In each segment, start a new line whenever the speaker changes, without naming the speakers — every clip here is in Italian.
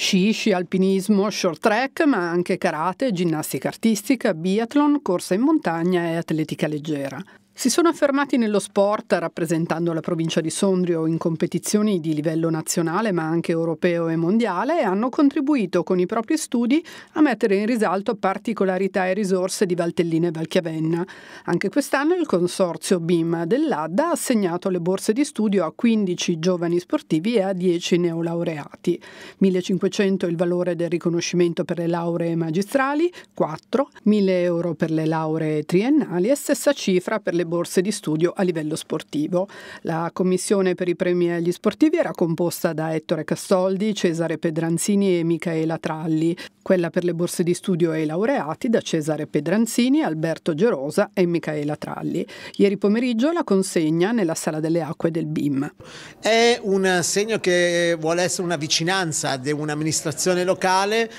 sci, sci alpinismo, short track, ma anche karate, ginnastica artistica, biathlon, corsa in montagna e atletica leggera. Si sono affermati nello sport rappresentando la provincia di Sondrio in competizioni di livello nazionale ma anche europeo e mondiale e hanno contribuito con i propri studi a mettere in risalto particolarità e risorse di Valtellina e Valchiavenna. Anche quest'anno il consorzio BIM dell'ADDA ha assegnato le borse di studio a 15 giovani sportivi e a 10 neolaureati. 1500 il valore del riconoscimento per le lauree magistrali, 4, 1000 euro per le lauree triennali e stessa cifra per le borse di studio a livello sportivo. La commissione per i premi agli sportivi era composta da Ettore Castoldi, Cesare Pedranzini e Michaela Tralli, quella per le borse di studio ai laureati da Cesare Pedranzini, Alberto Gerosa e Michaela Tralli. Ieri pomeriggio la consegna nella Sala delle Acque del BIM.
È un segno che vuole essere una vicinanza di un'amministrazione locale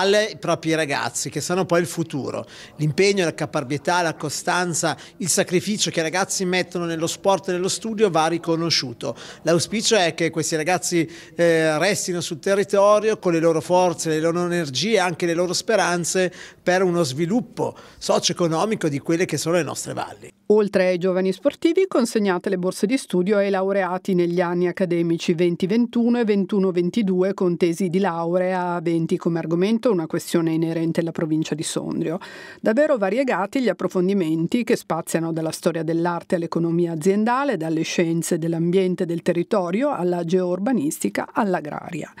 ai propri ragazzi, che sono poi il futuro. L'impegno, la caparbietà, la costanza, il sacrificio che i ragazzi mettono nello sport e nello studio va riconosciuto. L'auspicio è che questi ragazzi eh, restino sul territorio con le loro forze, le loro energie, e anche le loro speranze per uno sviluppo socio-economico di quelle che sono le nostre valli.
Oltre ai giovani sportivi, consegnate le borse di studio ai laureati negli anni accademici 2021 e 21-22 con tesi di laurea, 20 come argomento soltanto una questione inerente alla provincia di Sondrio. Davvero variegati gli approfondimenti che spaziano dalla storia dell'arte all'economia aziendale, dalle scienze dell'ambiente e del territorio alla geourbanistica all'agraria.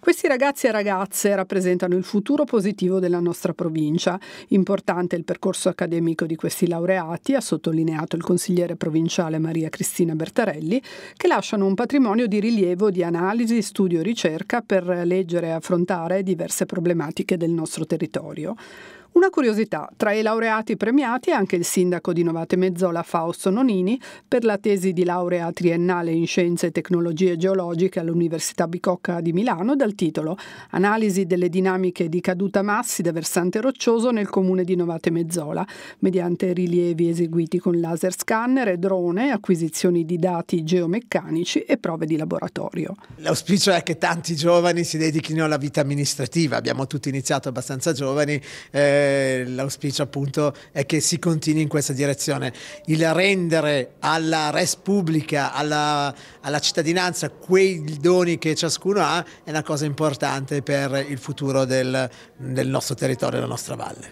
Questi ragazzi e ragazze rappresentano il futuro positivo della nostra provincia. Importante il percorso accademico di questi laureati, ha sottolineato il consigliere provinciale Maria Cristina Bertarelli, che lasciano un patrimonio di rilievo di analisi, studio e ricerca per leggere e affrontare diverse problematiche del nostro territorio. Una curiosità, tra i laureati premiati anche il sindaco di Novate Mezzola Fausto Nonini per la tesi di laurea triennale in scienze e tecnologie geologiche all'Università Bicocca di Milano dal titolo Analisi delle dinamiche di caduta massi da versante roccioso nel comune di Novate Mezzola, mediante rilievi eseguiti con laser scanner e drone, acquisizioni di dati geomeccanici e prove di laboratorio.
L'auspicio è che tanti giovani si dedichino alla vita amministrativa, abbiamo tutti iniziato abbastanza giovani. Eh, l'auspicio appunto è che si continui in questa direzione. Il rendere alla res pubblica, alla, alla cittadinanza quei doni che ciascuno ha è una cosa importante per il futuro del, del nostro territorio, della nostra valle.